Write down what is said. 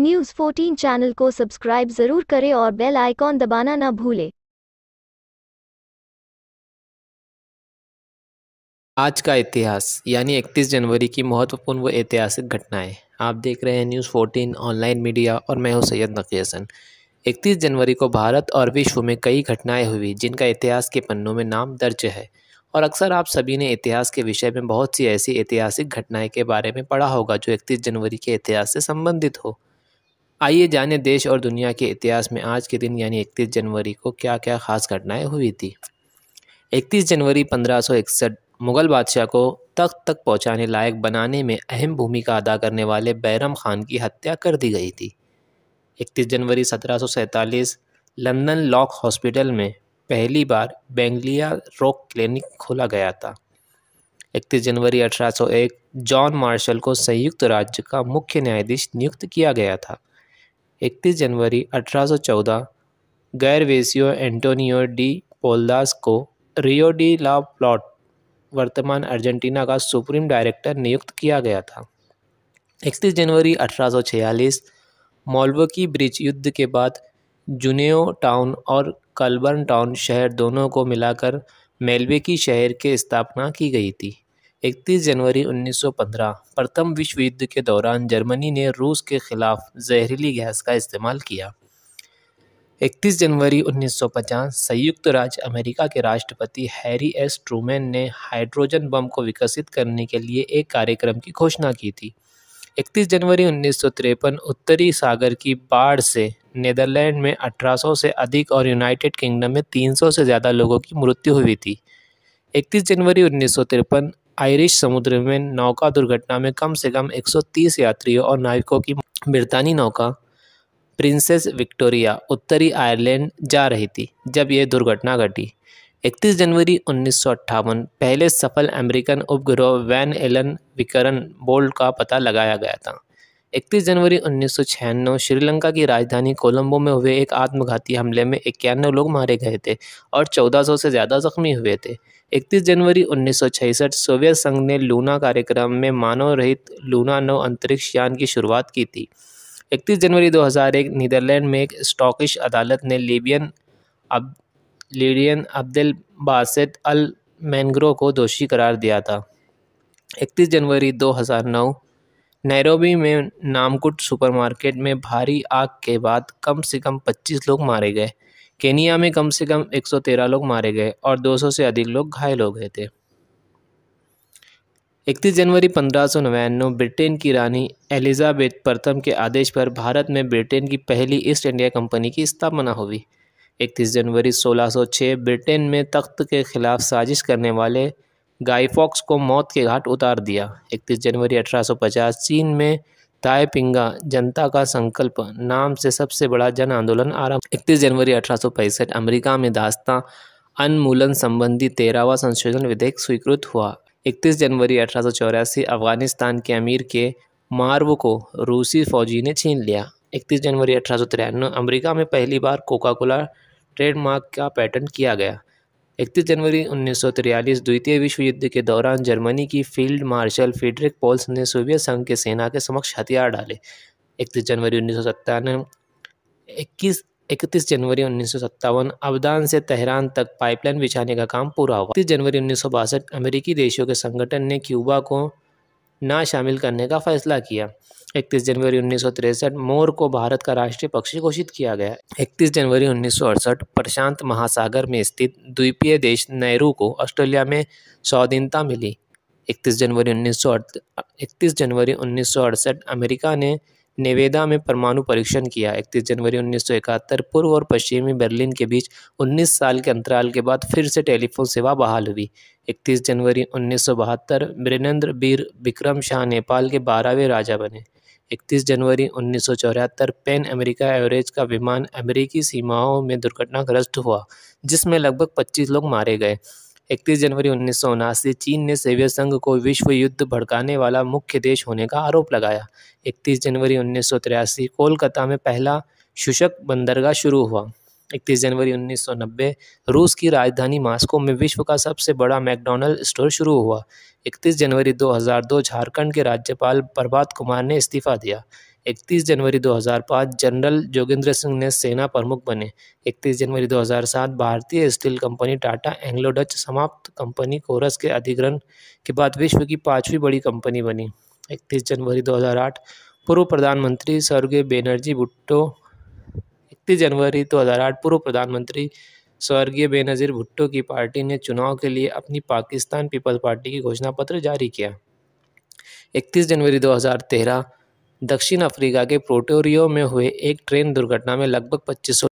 news 14 channel को subscribe जरूर करें और बेल आइकॉन दबाना ना भूलें आज का इतिहास यानी 31 जनवरी की महत्वपूर्ण व ऐतिहासिक घटनाएं आप देख रहे हैं न्यूज़ 14 ऑनलाइन मीडिया और मैं हूं सैयद नकी हसन इकतीस जनवरी को भारत और विश्व में कई घटनाएं हुई जिनका इतिहास के पन्नों में नाम दर्ज है और अक्सर आप सभी ने इतिहास के विषय में बहुत सी ऐसी ऐतिहासिक घटनाएं के बारे में पढ़ा होगा जो इकतीस जनवरी के इतिहास से संबंधित हो आइए जाने देश और दुनिया के इतिहास में आज के दिन यानी इकतीस जनवरी को क्या क्या खास घटनाएं हुई थी इकतीस जनवरी पंद्रह मुग़ल बादशाह को तख्त तक पहुंचाने लायक बनाने में अहम भूमिका अदा करने वाले बैरम खान की हत्या कर दी गई थी 31 जनवरी सत्रह लंदन लॉक हॉस्पिटल में पहली बार बेंगलिया रॉक क्लिनिक खोला गया था 31 जनवरी 1801 जॉन मार्शल को संयुक्त राज्य का मुख्य न्यायाधीश नियुक्त किया गया था इकतीस जनवरी 1814 गैरवेसियो एंटोनियो डी पोलदास को रियो डी ला प्लॉट वर्तमान अर्जेंटीना का सुप्रीम डायरेक्टर नियुक्त किया गया था 31 जनवरी 1846 मॉल्वो की ब्रिज युद्ध के बाद जुनेओ टाउन और कलबर्न टाउन शहर दोनों को मिलाकर मेलवे की शहर की स्थापना की गई थी इकतीस जनवरी 1915 प्रथम विश्व युद्ध के दौरान जर्मनी ने रूस के खिलाफ जहरीली गैस का इस्तेमाल किया 31 जनवरी 1950 संयुक्त राज्य अमेरिका के राष्ट्रपति हैरी एस ट्रूमैन ने हाइड्रोजन बम को विकसित करने के लिए एक कार्यक्रम की घोषणा की थी 31 जनवरी उन्नीस उत्तरी सागर की बाढ़ से नीदरलैंड में 1800 से अधिक और यूनाइटेड किंगडम में 300 से ज़्यादा लोगों की मृत्यु हुई थी 31 जनवरी उन्नीस आयरिश समुद्र में नौका दुर्घटना में कम से कम 130 यात्रियों और नाविकों की ब्रितानी नौका प्रिंसेस विक्टोरिया उत्तरी आयरलैंड जा रही थी जब यह दुर्घटना घटी 31 जनवरी उन्नीस पहले सफल अमेरिकन उपग्रह वैन एलन विकरन बोल्ड का पता लगाया गया था इकतीस जनवरी उन्नीस श्रीलंका की राजधानी कोलंबो में हुए एक आत्मघाती हमले में इक्यानवे लोग मारे गए थे और 1400 से ज़्यादा जख्मी हुए थे 31 जनवरी उन्नीस सोवियत संघ ने लूना कार्यक्रम में मानव रहित लूना नौ अंतरिक्ष यान की शुरुआत की थी 31 जनवरी 2001 नीदरलैंड में एक स्टॉकिश अदालत ने लीबियन अब लीडियन अब्दुल बासित अल मैनग्रो को दोषी करार दिया था इकतीस जनवरी दो नैरोबी में नामकुट सुपरमार्केट में भारी आग के बाद कम से कम 25 लोग मारे गए केनिया में कम से कम 113 लोग मारे गए और 200 से अधिक लोग घायल हो गए थे 31 जनवरी पंद्रह ब्रिटेन की रानी एलिजाबेथ प्रथम के आदेश पर भारत में ब्रिटेन की पहली ईस्ट इंडिया कंपनी की स्थापना हुई 31 जनवरी 1606 ब्रिटेन में तख्त के खिलाफ साजिश करने वाले गाइफॉक्स को मौत के घाट उतार दिया इकतीस जनवरी 1850 चीन में तायपिंगा जनता का संकल्प नाम से सबसे बड़ा जन आंदोलन आरंभ इकतीस जनवरी अठारह अमेरिका में दास्ता अनमूलन संबंधी तेरहवा संशोधन विधेयक स्वीकृत हुआ इकतीस जनवरी अठारह अफगानिस्तान के अमीर के मार्व को रूसी फौजी ने छीन लिया इकतीस जनवरी अठारह अमेरिका में पहली बार कोका कोला ट्रेडमार्क का पैटर्न किया गया इकतीस जनवरी उन्नीस द्वितीय विश्व युद्ध के दौरान जर्मनी की फील्ड मार्शल फ्रीडरिक पोल्स ने सोवियत संघ के सेना के समक्ष हथियार डाले इकतीस जनवरी उन्नीस सौ इक्कीस इकतीस जनवरी उन्नीस सौ सत्तावन अबदान से तेहरान तक पाइपलाइन बिछाने का काम पूरा हुआ इकतीस जनवरी उन्नीस सौ बासठ अमेरिकी देशों के संगठन ने क्यूबा को ना शामिल करने का फैसला किया 31 जनवरी उन्नीस मोर को भारत का राष्ट्रीय पक्षी घोषित किया गया 31 जनवरी उन्नीस प्रशांत महासागर में स्थित द्वीपीय देश नेहरू को ऑस्ट्रेलिया में स्वाधीनता मिली 31 जनवरी उन्नीस 31 जनवरी उन्नीस अमेरिका ने नेवेदा में परमाणु परीक्षण किया इकतीस जनवरी 1971 पूर्व और पश्चिमी बर्लिन के बीच 19 साल के अंतराल के बाद फिर से टेलीफोन सेवा बहाल हुई 31 जनवरी 1972 वीरेंद्र वीर विक्रम शाह नेपाल के बारहवें राजा बने 31 जनवरी 1974 पेन अमेरिका एवरेज का विमान अमेरिकी सीमाओं में दुर्घटनाग्रस्त हुआ जिसमें लगभग पच्चीस लोग मारे गए इकतीस जनवरी उन्नीस चीन ने सोवियत संघ को विश्व युद्ध भड़काने वाला मुख्य देश होने का आरोप लगाया इकतीस जनवरी उन्नीस कोलकाता में पहला शुशक बंदरगाह शुरू हुआ इकतीस जनवरी 1990 रूस की राजधानी मास्को में विश्व का सबसे बड़ा मैकडोनल्ड स्टोर शुरू हुआ इकतीस जनवरी 2002 झारखंड के राज्यपाल प्रभात कुमार ने इस्तीफा दिया इकतीस जनवरी 2005 जनरल जोगिंद्र सिंह ने सेना प्रमुख बने 31 जनवरी 2007 भारतीय steel company Tata Anglo Dutch समाप्त कंपनी कोरस के अधिग्रहण के बाद विश्व की पांचवी बड़ी कंपनी बनी 31 जनवरी 2008 पूर्व प्रधानमंत्री स्वर्गीय बेनर्जी भुट्टो इकतीस जनवरी 2008 पूर्व प्रधानमंत्री स्वर्गीय बेनजीर भुट्टो की पार्टी ने चुनाव के लिए अपनी पाकिस्तान पीपल्स पार्टी की घोषणा पत्र जारी किया 31 जनवरी 2013 दक्षिण अफ्रीका के प्रोटोरियो में हुए एक ट्रेन दुर्घटना में लगभग पच्चीस